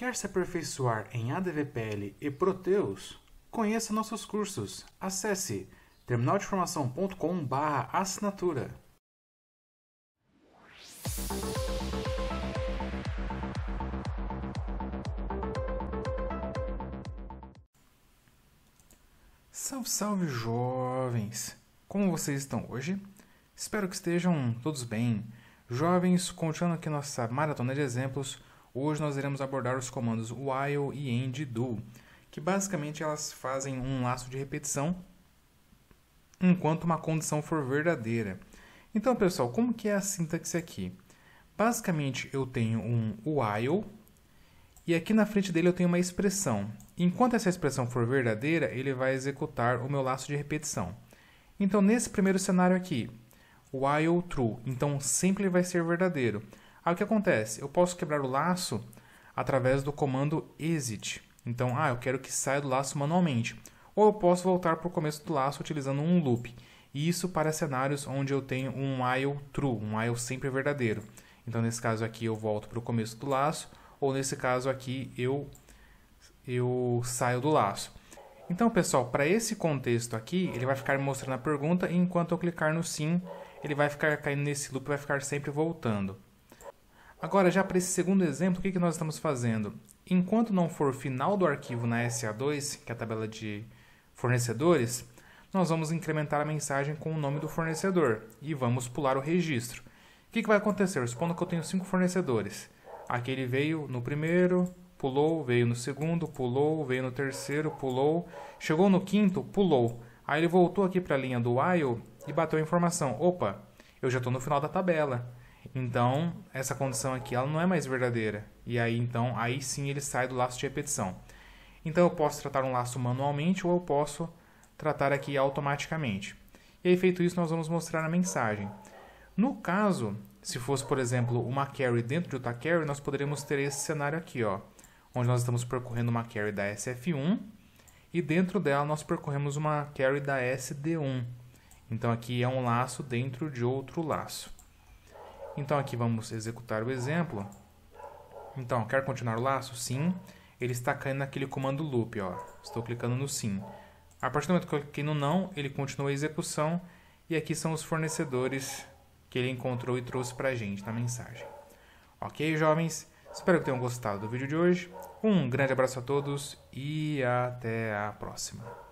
Quer se aperfeiçoar em ADVPL e Proteus? Conheça nossos cursos. Acesse terminaldeformação.com/assinatura. Salve, salve jovens! Como vocês estão hoje? Espero que estejam todos bem. Jovens, continuando aqui nossa maratona de exemplos, Hoje nós iremos abordar os comandos while e end do, que basicamente elas fazem um laço de repetição enquanto uma condição for verdadeira. Então, pessoal, como que é a sintaxe aqui? Basicamente, eu tenho um while e aqui na frente dele eu tenho uma expressão. Enquanto essa expressão for verdadeira, ele vai executar o meu laço de repetição. Então, nesse primeiro cenário aqui, while true, então sempre vai ser verdadeiro. Aí o que acontece? Eu posso quebrar o laço através do comando exit. Então, ah, eu quero que saia do laço manualmente. Ou eu posso voltar para o começo do laço utilizando um loop. E isso para cenários onde eu tenho um while true, um while sempre verdadeiro. Então, nesse caso aqui, eu volto para o começo do laço, ou nesse caso aqui, eu, eu saio do laço. Então, pessoal, para esse contexto aqui, ele vai ficar mostrando a pergunta, e enquanto eu clicar no sim, ele vai ficar caindo nesse loop, vai ficar sempre voltando. Agora, já para esse segundo exemplo, o que, que nós estamos fazendo? Enquanto não for final do arquivo na SA2, que é a tabela de fornecedores, nós vamos incrementar a mensagem com o nome do fornecedor e vamos pular o registro. O que, que vai acontecer? Supondo que eu tenho cinco fornecedores. Aqui ele veio no primeiro, pulou, veio no segundo, pulou, veio no terceiro, pulou, chegou no quinto, pulou. Aí ele voltou aqui para a linha do while e bateu a informação. Opa, eu já estou no final da tabela. Então, essa condição aqui ela não é mais verdadeira. E aí, então, aí sim ele sai do laço de repetição. Então, eu posso tratar um laço manualmente ou eu posso tratar aqui automaticamente. E aí, feito isso, nós vamos mostrar a mensagem. No caso, se fosse, por exemplo, uma carry dentro de outra carry, nós poderíamos ter esse cenário aqui, ó, onde nós estamos percorrendo uma carry da SF1 e dentro dela nós percorremos uma carry da SD1. Então, aqui é um laço dentro de outro laço. Então aqui vamos executar o exemplo. Então, quer continuar o laço? Sim. Ele está caindo naquele comando loop, ó. Estou clicando no sim. A partir do momento que eu cliquei no não, ele continua a execução. E aqui são os fornecedores que ele encontrou e trouxe para a gente na mensagem. Ok, jovens? Espero que tenham gostado do vídeo de hoje. Um grande abraço a todos e até a próxima.